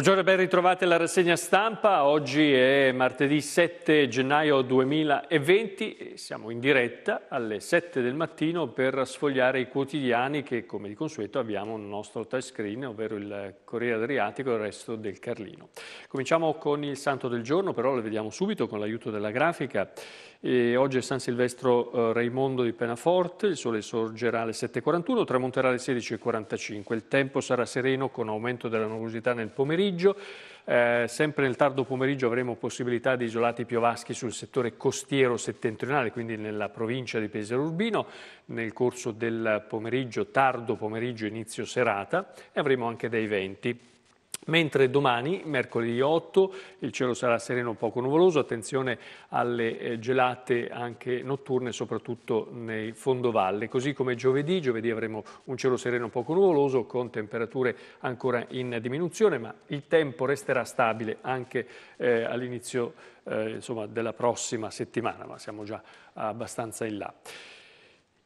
Buongiorno e ben ritrovati alla rassegna stampa. Oggi è martedì 7 gennaio 2020 e siamo in diretta alle 7 del mattino per sfogliare i quotidiani che come di consueto abbiamo nel nostro touchscreen, ovvero il Corriere Adriatico e il resto del Carlino. Cominciamo con il santo del giorno, però lo vediamo subito con l'aiuto della grafica. E oggi è San Silvestro eh, Raimondo di Penaforte, il sole sorgerà alle 7.41, tramonterà alle 16.45. Il tempo sarà sereno con aumento della nuvolosità nel pomeriggio. Eh, sempre nel tardo pomeriggio avremo possibilità di isolati piovaschi sul settore costiero settentrionale, quindi nella provincia di Pesaro Urbino, nel corso del pomeriggio, tardo pomeriggio, inizio serata, e avremo anche dei venti. Mentre domani, mercoledì 8, il cielo sarà sereno o poco nuvoloso, attenzione alle eh, gelate anche notturne, soprattutto nei fondovalle. Così come giovedì, giovedì avremo un cielo sereno o poco nuvoloso con temperature ancora in diminuzione, ma il tempo resterà stabile anche eh, all'inizio eh, della prossima settimana, ma siamo già abbastanza in là.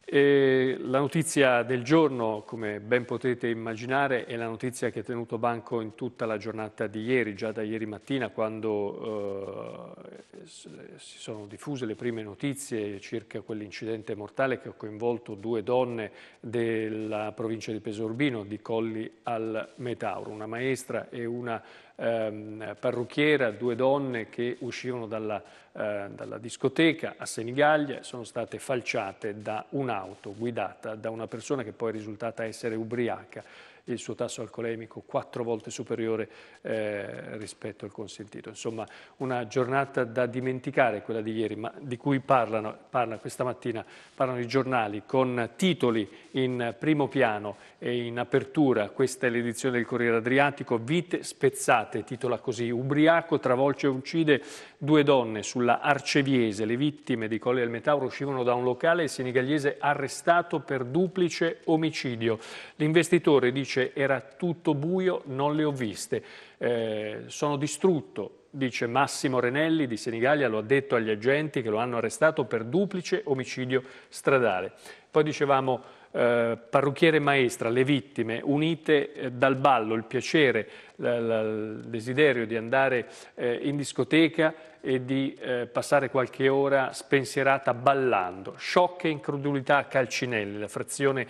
E la notizia del giorno, come ben potete immaginare, è la notizia che ha tenuto banco in tutta la giornata di ieri, già da ieri mattina quando eh, si sono diffuse le prime notizie circa quell'incidente mortale che ha coinvolto due donne della provincia di Pesorbino, di Colli al Metauro, una maestra e una ehm, parrucchiera, due donne che uscivano dalla, eh, dalla discoteca a Senigallia, sono state falciate da un'auto guidata da una persona che poi è risultata essere ubriaca il suo tasso alcolemico quattro volte superiore eh, rispetto al consentito. Insomma, una giornata da dimenticare quella di ieri, ma di cui parlano, parla questa mattina parlano i giornali con titoli in primo piano e in apertura. Questa è l'edizione del Corriere Adriatico, Vite spezzate, titola così, ubriaco travolge e uccide due donne sulla Arceviese. Le vittime di Colle del Metauro uscivano da un locale e arrestato per duplice omicidio. L'investitore dice dice era tutto buio, non le ho viste, eh, sono distrutto, dice Massimo Renelli di Senigallia, lo ha detto agli agenti che lo hanno arrestato per duplice omicidio stradale. Poi dicevamo eh, parrucchiere maestra, le vittime unite eh, dal ballo, il piacere, il desiderio di andare eh, in discoteca e di eh, passare qualche ora spensierata ballando. Sciocche incredulità a Calcinelli, la frazione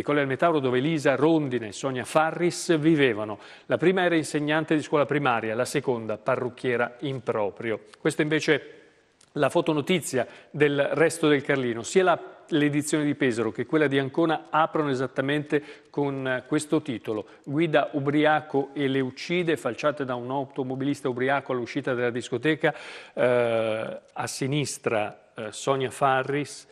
di Colle del Metauro dove Lisa, Rondine e Sonia Farris vivevano. La prima era insegnante di scuola primaria, la seconda parrucchiera in proprio. Questa invece è la fotonotizia del resto del Carlino, sia la l'edizione di Pesaro che quella di Ancona aprono esattamente con eh, questo titolo Guida ubriaco e le uccide falciate da un automobilista ubriaco all'uscita della discoteca eh, a sinistra eh, Sonia Farris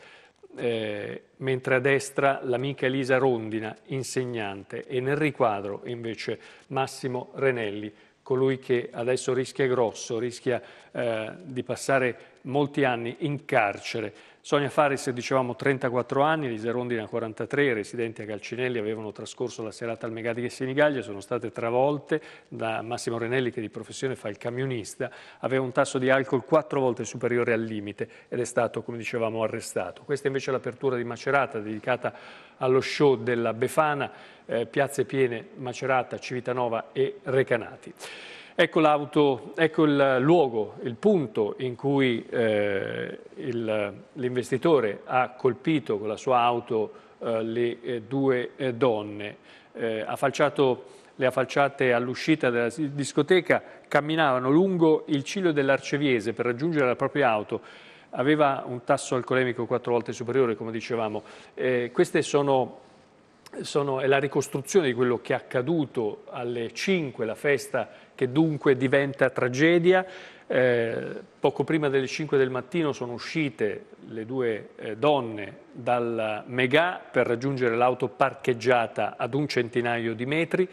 eh, mentre a destra l'amica Elisa Rondina, insegnante, e nel riquadro invece Massimo Renelli, colui che adesso rischia grosso, rischia eh, di passare molti anni in carcere Sonia Faris, dicevamo, 34 anni, Lisa Rondina 43, i residenti a Calcinelli avevano trascorso la serata al Megadi e Sinigaglia, sono state travolte da Massimo Renelli che di professione fa il camionista, aveva un tasso di alcol quattro volte superiore al limite ed è stato, come dicevamo, arrestato. Questa invece è l'apertura di Macerata dedicata allo show della Befana, eh, piazze piene Macerata, Civitanova e Recanati. Ecco, l'auto, ecco il luogo, il punto in cui eh, il, l'investitore ha colpito con la sua auto eh, le eh, due eh, donne. Ha eh, falciato, le ha falciate all'uscita della discoteca, camminavano lungo il ciglio dell'Arceviese per raggiungere la propria auto aveva un tasso alcolemico quattro volte superiore, come dicevamo. Eh, queste sono sono, è la ricostruzione di quello che è accaduto alle 5, la festa che dunque diventa tragedia. Eh, poco prima delle 5 del mattino sono uscite le due eh, donne dal Megà per raggiungere l'auto parcheggiata ad un centinaio di metri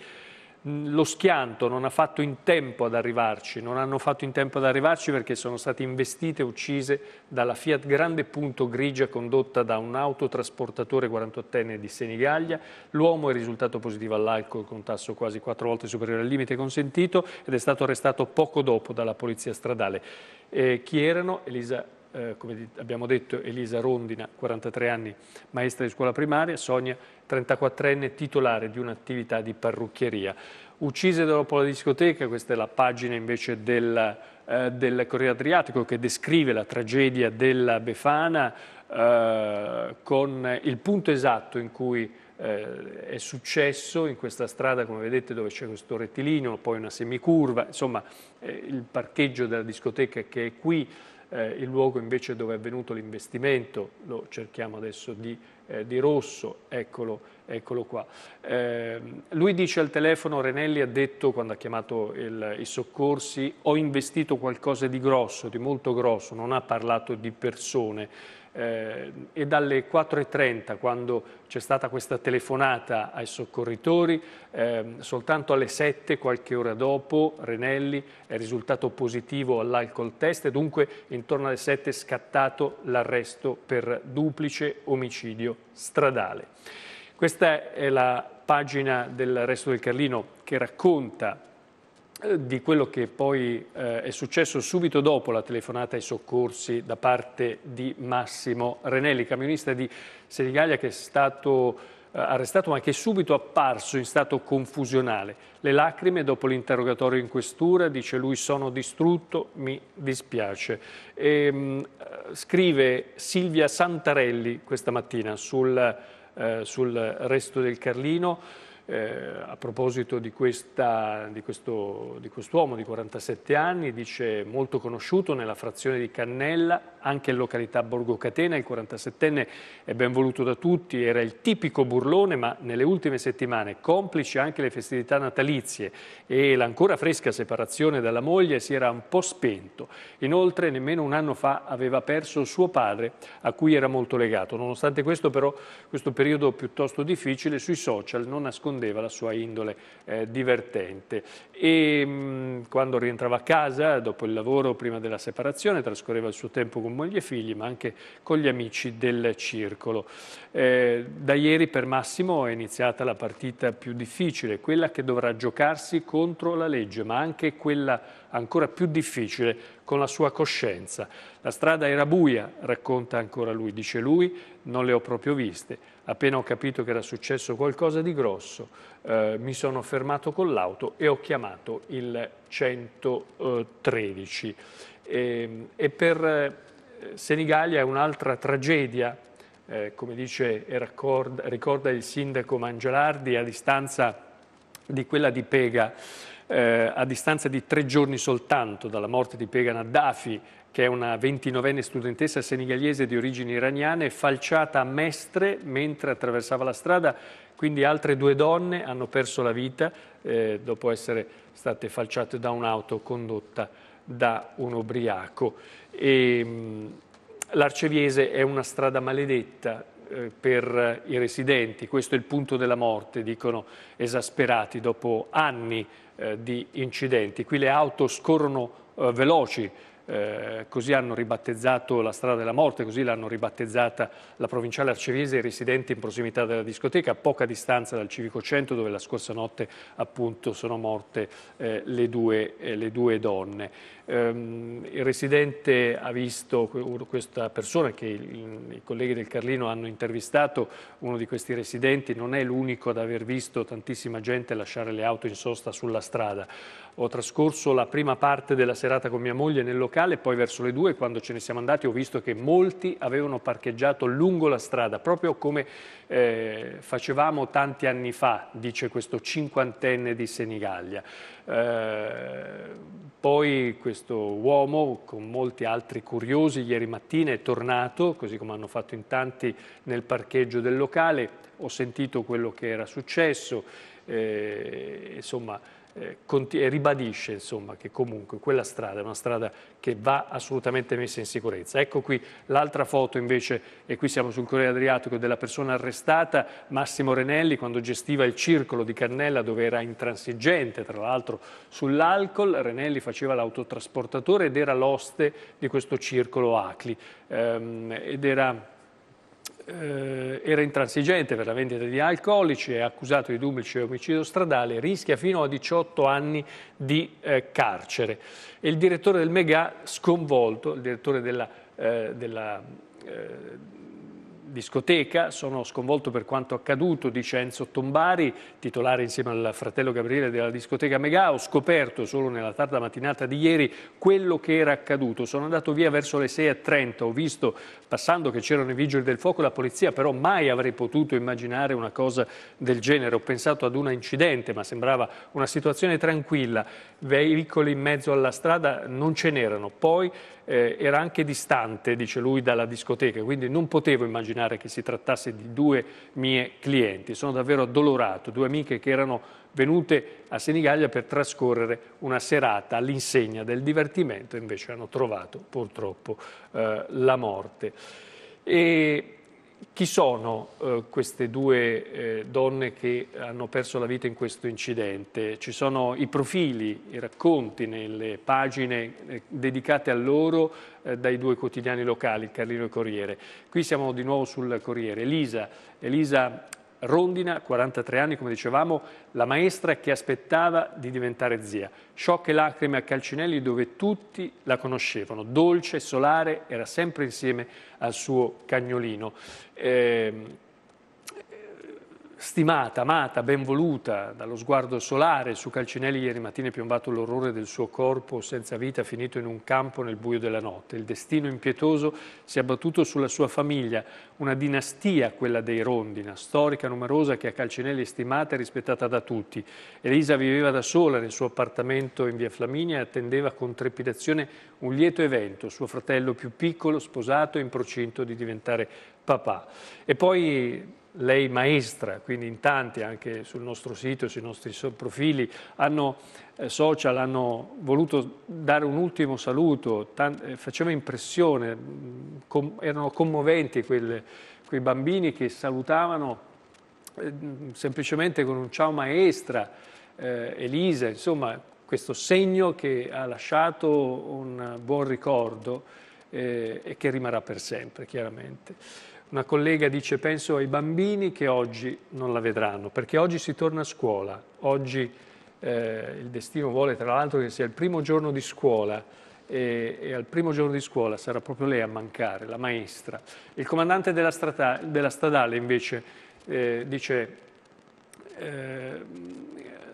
lo schianto non ha fatto in tempo ad arrivarci, non hanno fatto in tempo ad arrivarci perché sono state investite e uccise dalla Fiat Grande Punto Grigia condotta da un autotrasportatore 48enne di Senigallia. L'uomo è risultato positivo all'alcol con tasso quasi quattro volte superiore al limite consentito ed è stato arrestato poco dopo dalla polizia stradale. Eh, chi erano? Elisa eh, come abbiamo detto, Elisa Rondina, 43 anni, maestra di scuola primaria, Sonia, 34enne, titolare di un'attività di parrucchieria. Uccise dopo la discoteca, questa è la pagina invece del, eh, del Corriere Adriatico che descrive la tragedia della Befana eh, con il punto esatto in cui eh, è successo in questa strada, come vedete, dove c'è questo rettilineo, poi una semicurva, insomma eh, il parcheggio della discoteca che è qui, eh, il luogo invece dove è avvenuto l'investimento, lo cerchiamo adesso di, eh, di rosso, eccolo, eccolo qua. Eh, lui dice al telefono, Renelli ha detto quando ha chiamato il, i soccorsi, ho investito qualcosa di grosso, di molto grosso, non ha parlato di persone eh, e dalle 4.30, quando c'è stata questa telefonata ai soccorritori, eh, soltanto alle 7, qualche ora dopo, Renelli è risultato positivo all'alcol test e dunque intorno alle 7 è scattato l'arresto per duplice omicidio stradale. Questa è la pagina del Resto del Carlino che racconta eh, di quello che poi eh, è successo subito dopo la telefonata ai soccorsi da parte di Massimo Renelli, camionista di Senigallia che è stato eh, arrestato ma che è subito apparso in stato confusionale. Le lacrime dopo l'interrogatorio in questura, dice lui sono distrutto, mi dispiace. E, ehm, mh, eh, scrive Silvia Santarelli questa mattina sul, eh, sul resto del Carlino. Eh, a proposito di, questa, di, questo, di quest'uomo di 47 anni, dice molto conosciuto nella frazione di Cannella, anche in località Borgo Catena, il 47enne è ben voluto da tutti, era il tipico burlone, ma nelle ultime settimane, complici anche le festività natalizie e l'ancora fresca separazione dalla moglie, si era un po' spento. Inoltre, nemmeno un anno fa aveva perso suo padre, a cui era molto legato. Nonostante questo, però, questo periodo piuttosto difficile, sui social non nasconde nascondeva la sua indole eh, divertente. E mh, quando rientrava a casa, dopo il lavoro, prima della separazione, trascorreva il suo tempo con moglie e figli, ma anche con gli amici del circolo. Eh, da ieri per Massimo è iniziata la partita più difficile, quella che dovrà giocarsi contro la legge, ma anche quella ancora più difficile con la sua coscienza. La strada era buia, racconta ancora lui, dice lui, non le ho proprio viste appena ho capito che era successo qualcosa di grosso, eh, mi sono fermato con l'auto e ho chiamato il 113. E, ehm, e per eh, Senigallia è un'altra tragedia, eh, come dice e raccorda, ricorda il sindaco Mangelardi, a distanza di quella di Pega, eh, a distanza di tre giorni soltanto dalla morte di Pega Naddafi che è una ventinovenne studentessa senegalese di origini iraniane, falciata a Mestre mentre attraversava la strada, quindi altre due donne hanno perso la vita eh, dopo essere state falciate da un'auto condotta da un ubriaco. Ehm, L'Arceviese è una strada maledetta eh, per i residenti, questo è il punto della morte, dicono esasperati dopo anni eh, di incidenti. Qui le auto scorrono eh, veloci, eh, così hanno ribattezzato la strada della morte, così l'hanno ribattezzata la provinciale arcivese residente in prossimità della discoteca, a poca distanza dal civico centro dove la scorsa notte appunto sono morte eh, le, due, eh, le, due, donne. Ehm, il residente ha visto questa persona che il, i colleghi del Carlino hanno intervistato, uno di questi residenti non è l'unico ad aver visto tantissima gente lasciare le auto in sosta sulla strada. Ho trascorso la prima parte della serata con mia moglie nel locale, poi verso le due, quando ce ne siamo andati, ho visto che molti avevano parcheggiato lungo la strada, proprio come eh, facevamo tanti anni fa, dice questo cinquantenne di Senigallia. Eh, poi questo uomo, con molti altri curiosi, ieri mattina è tornato, così come hanno fatto in tanti, nel parcheggio del locale, ho sentito quello che era successo, eh, insomma eh, ribadisce insomma, che comunque quella strada è una strada che va assolutamente messa in sicurezza. Ecco qui l'altra foto invece, e qui siamo sul Corriere Adriatico, della persona arrestata, Massimo Renelli, quando gestiva il circolo di Cannella dove era intransigente, tra l'altro sull'alcol, Renelli faceva l'autotrasportatore ed era l'oste di questo circolo Acli ehm, ed era eh, era intransigente per la vendita di alcolici, è accusato di duplice omicidio stradale, rischia fino a 18 anni di eh, carcere. E il direttore del Mega, sconvolto, il direttore della, eh, della eh, discoteca. Sono sconvolto per quanto accaduto, dice Enzo Tombari, titolare insieme al fratello Gabriele della discoteca Mega. Ho scoperto solo nella tarda mattinata di ieri quello che era accaduto. Sono andato via verso le 6.30, ho visto passando che c'erano i vigili del fuoco, e la polizia, però mai avrei potuto immaginare una cosa del genere. Ho pensato ad un incidente, ma sembrava una situazione tranquilla. Veicoli in mezzo alla strada non ce n'erano. Poi eh, era anche distante, dice lui, dalla discoteca, quindi non potevo immaginare che si trattasse di due mie clienti. Sono davvero addolorato, due amiche che erano venute a Senigallia per trascorrere una serata all'insegna del divertimento, invece hanno trovato purtroppo eh, la morte. E chi sono eh, queste due eh, donne che hanno perso la vita in questo incidente? Ci sono i profili, i racconti nelle pagine eh, dedicate a loro eh, dai due quotidiani locali, il Carlino e Corriere. Qui siamo di nuovo sul Corriere. Elisa, Elisa Rondina, 43 anni, come dicevamo, la maestra che aspettava di diventare zia. Sciocche lacrime a Calcinelli dove tutti la conoscevano. Dolce, solare, era sempre insieme al suo cagnolino. Eh, stimata, amata, ben voluta dallo sguardo solare, su Calcinelli ieri mattina è piombato l'orrore del suo corpo senza vita finito in un campo nel buio della notte. Il destino impietoso si è abbattuto sulla sua famiglia, una dinastia, quella dei Rondi, storica numerosa che a Calcinelli è stimata e rispettata da tutti. Elisa viveva da sola nel suo appartamento in via Flaminia e attendeva con trepidazione un lieto evento, suo fratello più piccolo, sposato e in procinto di diventare papà. E poi lei maestra, quindi in tanti anche sul nostro sito, sui nostri profili hanno, eh, social hanno voluto dare un ultimo saluto, eh, faceva impressione, mm, com erano commoventi quelle, quei bambini che salutavano eh, mm, semplicemente con un ciao maestra, eh, Elisa, insomma questo segno che ha lasciato un buon ricordo eh, e che rimarrà per sempre chiaramente. Una collega dice penso ai bambini che oggi non la vedranno, perché oggi si torna a scuola, oggi eh, il destino vuole tra l'altro che sia il primo giorno di scuola e, e, al primo giorno di scuola sarà proprio lei a mancare, la maestra. Il comandante della, strata, della stradale invece eh, dice eh,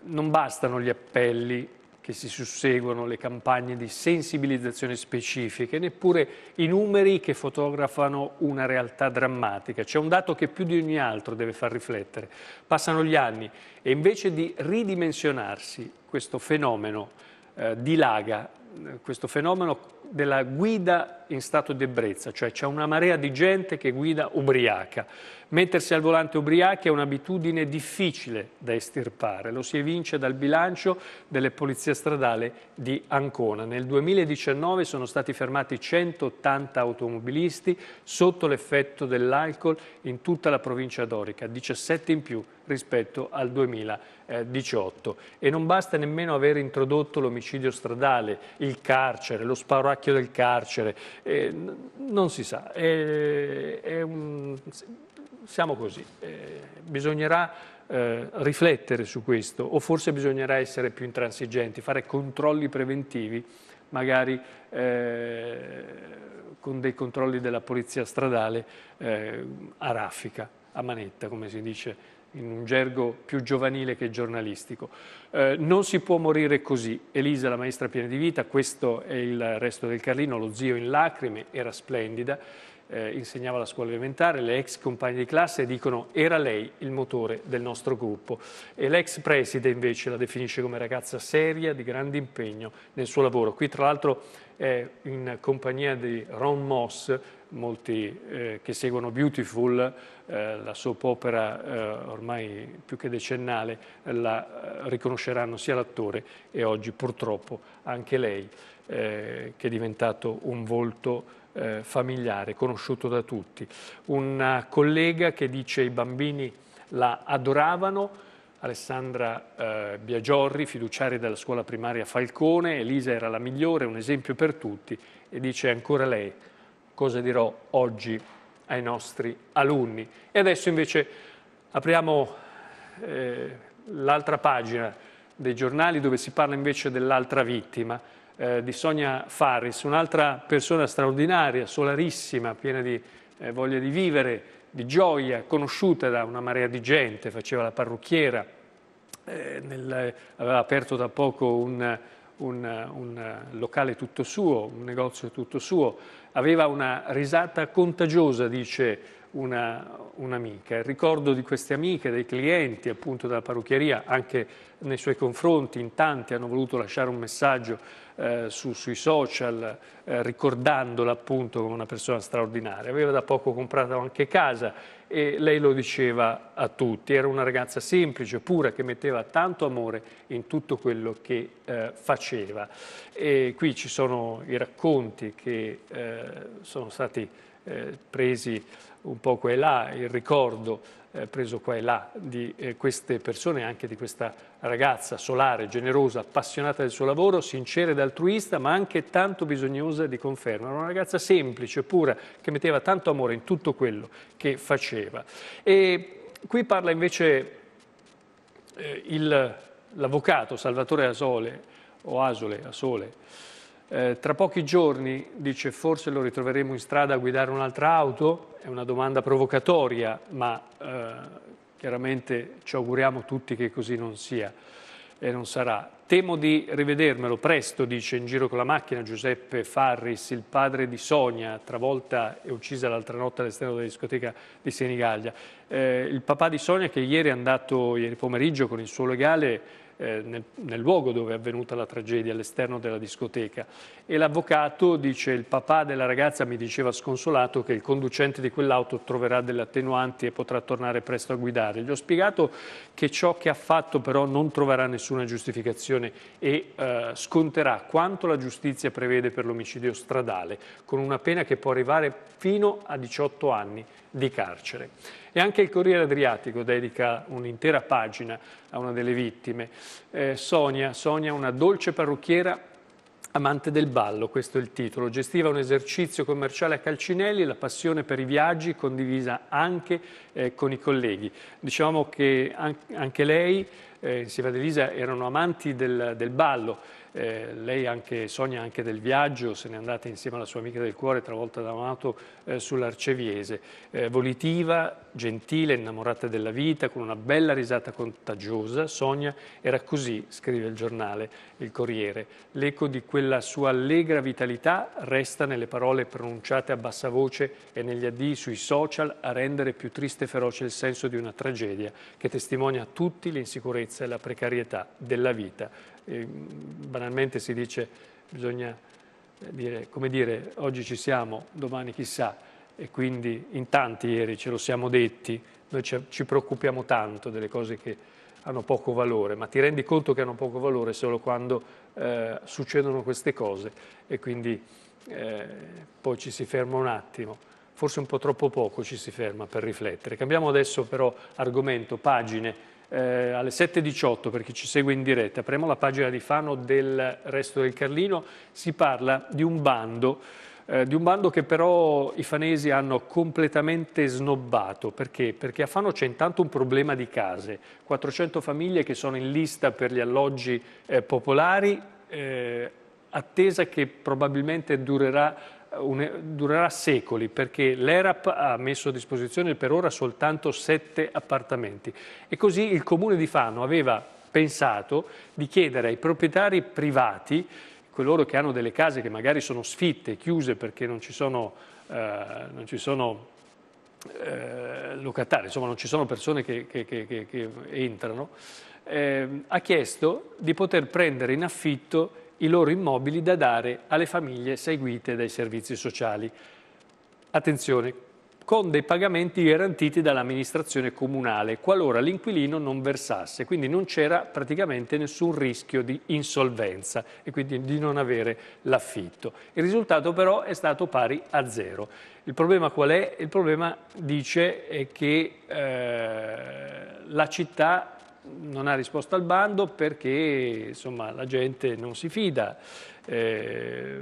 non bastano gli appelli che si susseguono, le campagne di sensibilizzazione specifiche, neppure i numeri che fotografano una realtà drammatica. C'è un dato che più di ogni altro deve far riflettere. Passano gli anni e invece di ridimensionarsi questo fenomeno eh, dilaga, eh, questo fenomeno della guida in stato di ebbrezza, cioè c'è una marea di gente che guida ubriaca. Mettersi al volante ubriachi è un'abitudine difficile da estirpare, lo si evince dal bilancio delle polizie stradali di Ancona. Nel 2019 sono stati fermati 180 automobilisti sotto l'effetto dell'alcol in tutta la provincia d'Orica, 17 in più rispetto al 2018. E non basta nemmeno aver introdotto l'omicidio stradale, il carcere, lo spauracchio del carcere, eh, non si sa. È, è un siamo così. Eh, bisognerà eh, riflettere su questo o forse bisognerà essere più intransigenti, fare controlli preventivi, magari eh, con dei controlli della polizia stradale eh, a raffica, a manetta, come si dice in un gergo più giovanile che giornalistico. Eh, non si può morire così. Elisa, la maestra piena di vita, questo è il resto del Carlino, lo zio in lacrime, era splendida eh, insegnava alla scuola elementare, le ex compagne di classe dicono era lei il motore del nostro gruppo e l'ex preside invece la definisce come ragazza seria, di grande impegno nel suo lavoro. Qui tra l'altro è in compagnia di Ron Moss, molti eh, che seguono Beautiful, eh, la soap opera eh, ormai più che decennale, la eh, riconosceranno sia l'attore e oggi purtroppo anche lei, eh, che è diventato un volto eh, familiare, conosciuto da tutti. Una collega che dice i bambini la adoravano, Alessandra eh, Biagiorri, fiduciaria della scuola primaria Falcone, Elisa era la migliore, un esempio per tutti, e dice ancora lei cosa dirò oggi ai nostri alunni. E adesso invece apriamo eh, l'altra pagina dei giornali dove si parla invece dell'altra vittima, eh, di Sonia Farris, un'altra persona straordinaria, solarissima, piena di eh, voglia di vivere, di gioia, conosciuta da una marea di gente, faceva la parrucchiera, eh, nel, aveva aperto da poco un, un, un, locale tutto suo, un negozio tutto suo, aveva una risata contagiosa, dice un'amica. Il ricordo di queste amiche, dei clienti appunto della parrucchieria, anche nei suoi confronti, in tanti hanno voluto lasciare un messaggio eh, su, sui social eh, ricordandola appunto come una persona straordinaria. Aveva da poco comprato anche casa e lei lo diceva a tutti. Era una ragazza semplice, pura, che metteva tanto amore in tutto quello che eh, faceva. E qui ci sono i racconti che eh, sono stati eh, presi un po' qua e là, il ricordo eh, preso qua e là di eh, queste persone, anche di questa ragazza solare, generosa, appassionata del suo lavoro, sincera ed altruista, ma anche tanto bisognosa di conferma. Era una ragazza semplice, pura, che metteva tanto amore in tutto quello che faceva. E qui parla invece eh, l'avvocato Salvatore Asole, o Asole, Asole, eh, tra pochi giorni dice forse lo ritroveremo in strada a guidare un'altra auto, è una domanda provocatoria, ma eh, chiaramente ci auguriamo tutti che così non sia e non sarà. Temo di rivedermelo presto, dice in giro con la macchina Giuseppe Farris, il padre di Sonia, travolta e uccisa l'altra notte all'esterno della discoteca di Senigallia. Eh, il papà di Sonia che ieri è andato, ieri pomeriggio, con il suo legale eh, nel, nel luogo dove è avvenuta la tragedia, all'esterno della discoteca. E l'avvocato dice, il papà della ragazza mi diceva sconsolato che il conducente di quell'auto troverà delle attenuanti e potrà tornare presto a guidare. Gli ho spiegato che ciò che ha fatto però non troverà nessuna giustificazione e eh, sconterà quanto la giustizia prevede per l'omicidio stradale, con una pena che può arrivare fino a 18 anni di carcere. E anche il Corriere Adriatico dedica un'intera pagina a una delle vittime, eh, Sonia, Sonia una dolce parrucchiera Amante del ballo, questo è il titolo. Gestiva un esercizio commerciale a Calcinelli, la passione per i viaggi condivisa anche eh, con i colleghi. Diciamo che anche lei, eh, insieme ad Elisa, erano amanti del, del ballo eh, lei anche, sogna anche del viaggio, se n'è andata insieme alla sua amica del cuore, travolta da un'auto eh, sull'Arceviese. Eh, volitiva, gentile, innamorata della vita, con una bella risata contagiosa, sogna, era così, scrive il giornale, il Corriere. L'eco di quella sua allegra vitalità resta nelle parole pronunciate a bassa voce e negli addì sui social a rendere più triste e feroce il senso di una tragedia che testimonia a tutti l'insicurezza e la precarietà della vita. Mm, banalmente si dice, bisogna eh, dire, come dire, oggi ci siamo, domani chissà, e quindi in tanti ieri ce lo siamo detti, noi ci, ci preoccupiamo tanto delle cose che hanno poco valore, ma ti rendi conto che hanno poco valore solo quando eh, succedono queste cose e quindi eh, poi ci si ferma un attimo, forse un po' troppo poco ci si ferma per riflettere. Cambiamo adesso però argomento, pagine eh, alle 7.18 per chi ci segue in diretta, apriamo la pagina di Fano del resto del Carlino, si parla di un bando, eh, di un bando che però i fanesi hanno completamente snobbato, perché? Perché a Fano c'è intanto un problema di case, 400 famiglie che sono in lista per gli alloggi eh, popolari, eh, attesa che probabilmente durerà durerà secoli perché l'ERAP ha messo a disposizione per ora soltanto sette appartamenti e così il comune di Fano aveva pensato di chiedere ai proprietari privati, coloro che hanno delle case che magari sono sfitte, chiuse perché non ci sono, eh, non ci sono eh, locatari, insomma non ci sono persone che, che, che, che entrano, eh, ha chiesto di poter prendere in affitto i loro immobili da dare alle famiglie seguite dai servizi sociali. Attenzione, con dei pagamenti garantiti dall'amministrazione comunale, qualora l'inquilino non versasse, quindi non c'era praticamente nessun rischio di insolvenza e quindi di non avere l'affitto. Il risultato però è stato pari a zero. Il problema qual è? Il problema dice che eh, la città non ha risposto al bando perché insomma, la gente non si fida eh,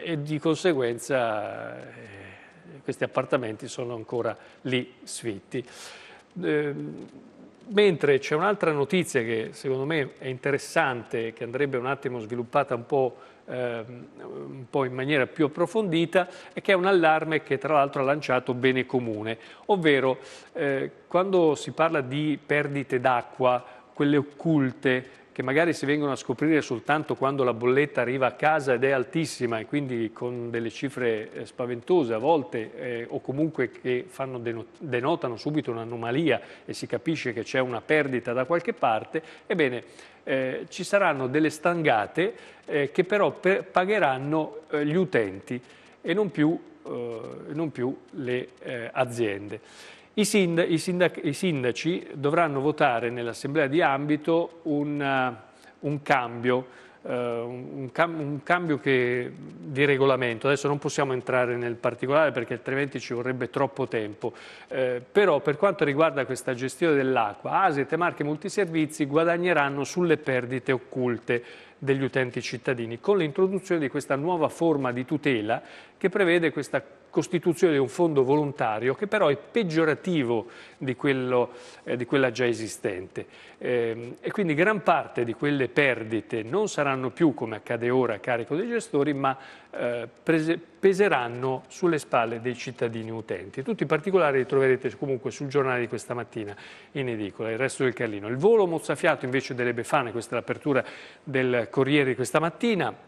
e di conseguenza eh, questi appartamenti sono ancora lì sfitti. Eh, mentre c'è un'altra notizia che secondo me è interessante, che andrebbe un attimo sviluppata un po' Ehm, un po' in maniera più approfondita e che è un allarme che tra l'altro ha lanciato Bene Comune, ovvero eh, quando si parla di perdite d'acqua, quelle occulte, che magari si vengono a scoprire soltanto quando la bolletta arriva a casa ed è altissima e quindi con delle cifre eh, spaventose a volte eh, o comunque che fanno, denotano subito un'anomalia e si capisce che c'è una perdita da qualche parte, ebbene eh, ci saranno delle stangate eh, che però per, pagheranno eh, gli utenti e non più, eh, non più le eh, aziende. I, sind i, sindac I, sindaci dovranno votare nell'assemblea di ambito un, uh, un cambio eh, un, cam- un, cambio che, di regolamento, adesso non possiamo entrare nel particolare perché altrimenti ci vorrebbe troppo tempo, eh, però per quanto riguarda questa gestione dell'acqua, Aset e Marche Multiservizi guadagneranno sulle perdite occulte degli utenti cittadini con l'introduzione di questa nuova forma di tutela che prevede questa costituzione di un fondo volontario che però è peggiorativo di, quello, eh, di quella già esistente eh, e quindi gran parte di quelle perdite non saranno più, come accade ora, a carico dei gestori ma eh, prese, peseranno sulle spalle dei cittadini utenti. Tutti i particolari li troverete comunque sul giornale di questa mattina in edicola, il resto del Carlino. Il volo mozzafiato invece delle Befane, questa è l'apertura del Corriere di questa mattina,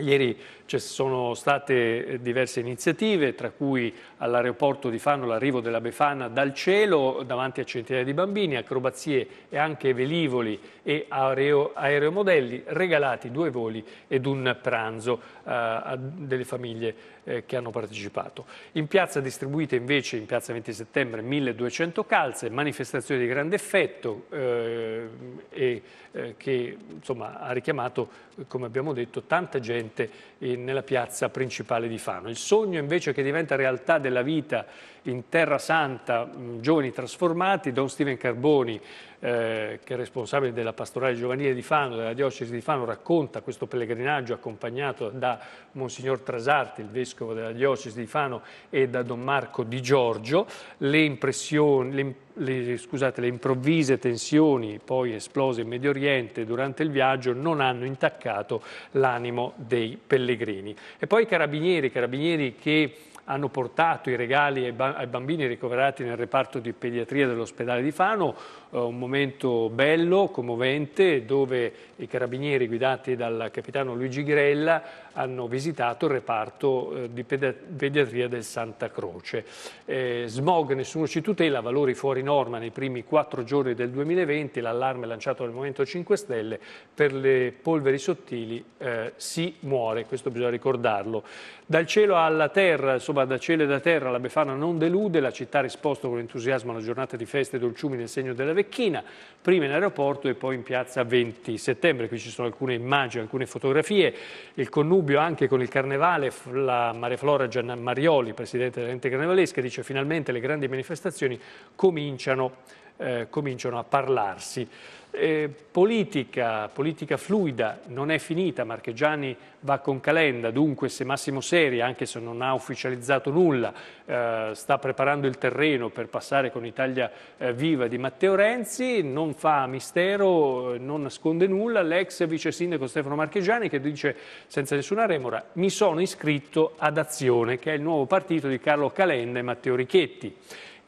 Ieri ci sono state eh, diverse iniziative, tra cui all'aeroporto di Fano l'arrivo della Befana dal cielo davanti a centinaia di bambini, acrobazie e anche velivoli e aereo, aeromodelli, regalati due voli ed un pranzo eh, a delle famiglie eh, che hanno partecipato. In piazza distribuite invece, in piazza 20 settembre, 1200 calze, manifestazione di grande effetto eh, e, eh, che insomma, ha richiamato, eh, come abbiamo detto, tanta gente eh, nella piazza principale di Fano. Il sogno invece che diventa realtà della vita in Terra Santa mm, Giovani Trasformati, Don Steven Carboni, eh, che è responsabile della pastorale giovanile di Fano, della diocesi di Fano, racconta questo pellegrinaggio accompagnato da Monsignor Trasarti, il vescovo della diocesi di Fano, e da Don Marco Di Giorgio. Le, le, le, scusate, le improvvise tensioni poi esplose in Medio Oriente durante il viaggio non hanno intaccato l'animo dei pellegrini. E poi i carabinieri, carabinieri che hanno portato i regali ai bambini ricoverati nel reparto di pediatria dell'ospedale di Fano, eh, un momento bello, commovente, dove i carabinieri guidati dal capitano Luigi Grella hanno visitato il reparto eh, di pediatria del Santa Croce. Eh, smog, nessuno ci tutela, valori fuori norma nei primi quattro giorni del 2020, l'allarme lanciato dal Movimento 5 Stelle, per le polveri sottili eh, si muore, questo bisogna ricordarlo. Dal cielo alla terra, insomma da cielo e da terra, la Befana non delude, la città ha risposto con entusiasmo alla giornata di feste e dolciumi nel segno della Vecchina, prima in aeroporto e poi in piazza 20 settembre. Qui ci sono alcune immagini, alcune fotografie, il connubio anche con il carnevale, la Mareflora Gian Marioli, presidente dell'ente carnevalesca, dice finalmente le grandi manifestazioni cominciano, eh, cominciano a parlarsi. Eh, politica, politica fluida, non è finita, Marchegiani va con Calenda, dunque se Massimo Seri, anche se non ha ufficializzato nulla, eh, sta preparando il terreno per passare con Italia eh, Viva di Matteo Renzi, non fa mistero, eh, non nasconde nulla, l'ex vice sindaco Stefano Marchegiani che dice senza nessuna remora mi sono iscritto ad Azione, che è il nuovo partito di Carlo Calenda e Matteo Richetti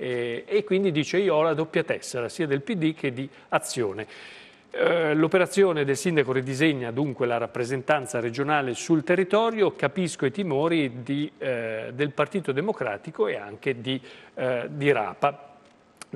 eh, e quindi dice io ho la doppia tessera sia del PD che di Azione. Eh, l'operazione del sindaco ridisegna dunque la rappresentanza regionale sul territorio, capisco i timori di, eh, del Partito Democratico e anche di, eh, di Rapa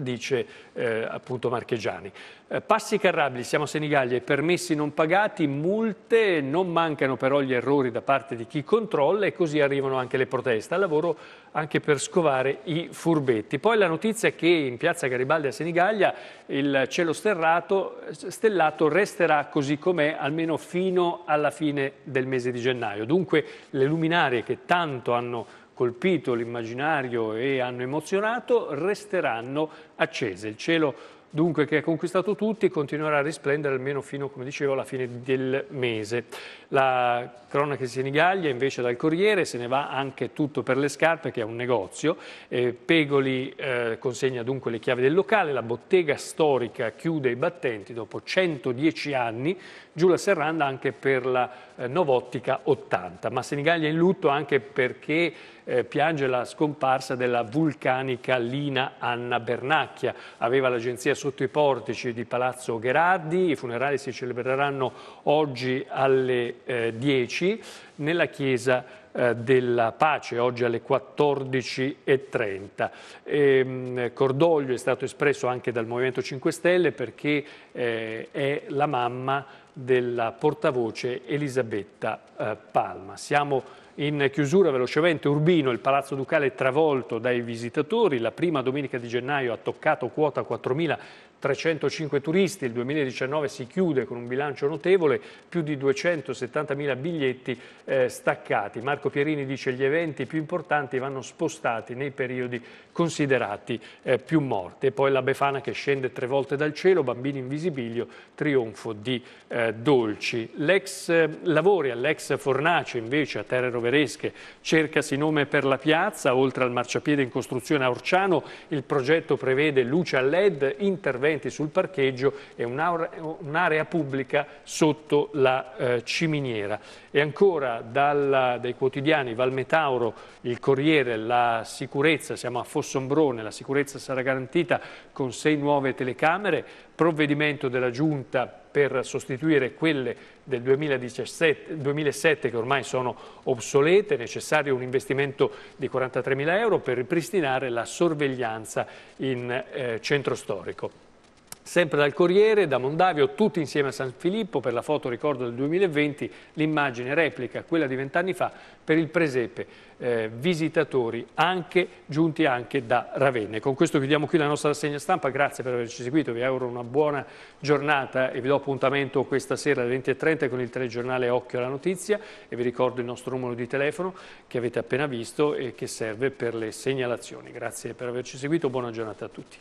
dice eh, appunto Marchegiani. Eh, passi carrabili, siamo a Senigallia, permessi non pagati, multe, non mancano però gli errori da parte di chi controlla e così arrivano anche le proteste. Al lavoro anche per scovare i furbetti. Poi la notizia è che in piazza Garibaldi a Senigallia il cielo sterrato, stellato resterà così com'è almeno fino alla fine del mese di gennaio. Dunque le luminarie che tanto hanno colpito l'immaginario e hanno emozionato resteranno accese. Il cielo dunque che ha conquistato tutti continuerà a risplendere almeno fino, come dicevo, alla fine del mese. La cronaca di Senigallia invece dal Corriere se ne va anche tutto per le scarpe che è un negozio. Eh, Pegoli eh, consegna dunque le chiavi del locale, la bottega storica chiude i battenti dopo 110 anni, giù la serranda anche per la eh, Novottica 80. Ma Senigallia è in lutto anche perché eh, piange la scomparsa della vulcanica Lina Anna Bernacchia. Aveva l'agenzia sotto i portici di Palazzo Gherardi, i funerali si celebreranno oggi alle eh, 10 nella chiesa eh, della pace oggi alle 14.30. E, ehm, cordoglio è stato espresso anche dal Movimento 5 Stelle perché eh, è la mamma della portavoce Elisabetta eh, Palma. Siamo in chiusura velocemente, Urbino, il Palazzo Ducale travolto dai visitatori, la prima domenica di gennaio ha toccato quota 4.000 305 turisti, il 2019 si chiude con un bilancio notevole, più di 270.000 biglietti eh, staccati. Marco Pierini dice che gli eventi più importanti vanno spostati nei periodi considerati eh, più morti. E poi la Befana che scende tre volte dal cielo, Bambini in visibilio, trionfo di eh, Dolci. L'ex eh, lavori all'ex Fornace invece a Terre Roveresche cercasi nome per la piazza, oltre al marciapiede in costruzione a Orciano, il progetto prevede luce a led, intervento interventi sul parcheggio e un'area pubblica sotto la eh, ciminiera. E ancora dal, dai quotidiani Valmetauro, il Corriere, la sicurezza, siamo a Fossombrone, la sicurezza sarà garantita con sei nuove telecamere, provvedimento della Giunta per sostituire quelle del 2017, 2007 che ormai sono obsolete, è necessario un investimento di 43 mila euro per ripristinare la sorveglianza in eh, centro storico. Sempre dal Corriere, da Mondavio, tutti insieme a San Filippo per la foto ricordo del 2020, l'immagine replica quella di vent'anni fa per il presepe, eh, visitatori anche, giunti anche da Ravenna. con questo chiudiamo qui la nostra rassegna stampa, grazie per averci seguito, vi auguro una buona giornata e vi do appuntamento questa sera alle 20.30 con il telegiornale Occhio alla Notizia e vi ricordo il nostro numero di telefono che avete appena visto e che serve per le segnalazioni. Grazie per averci seguito, buona giornata a tutti.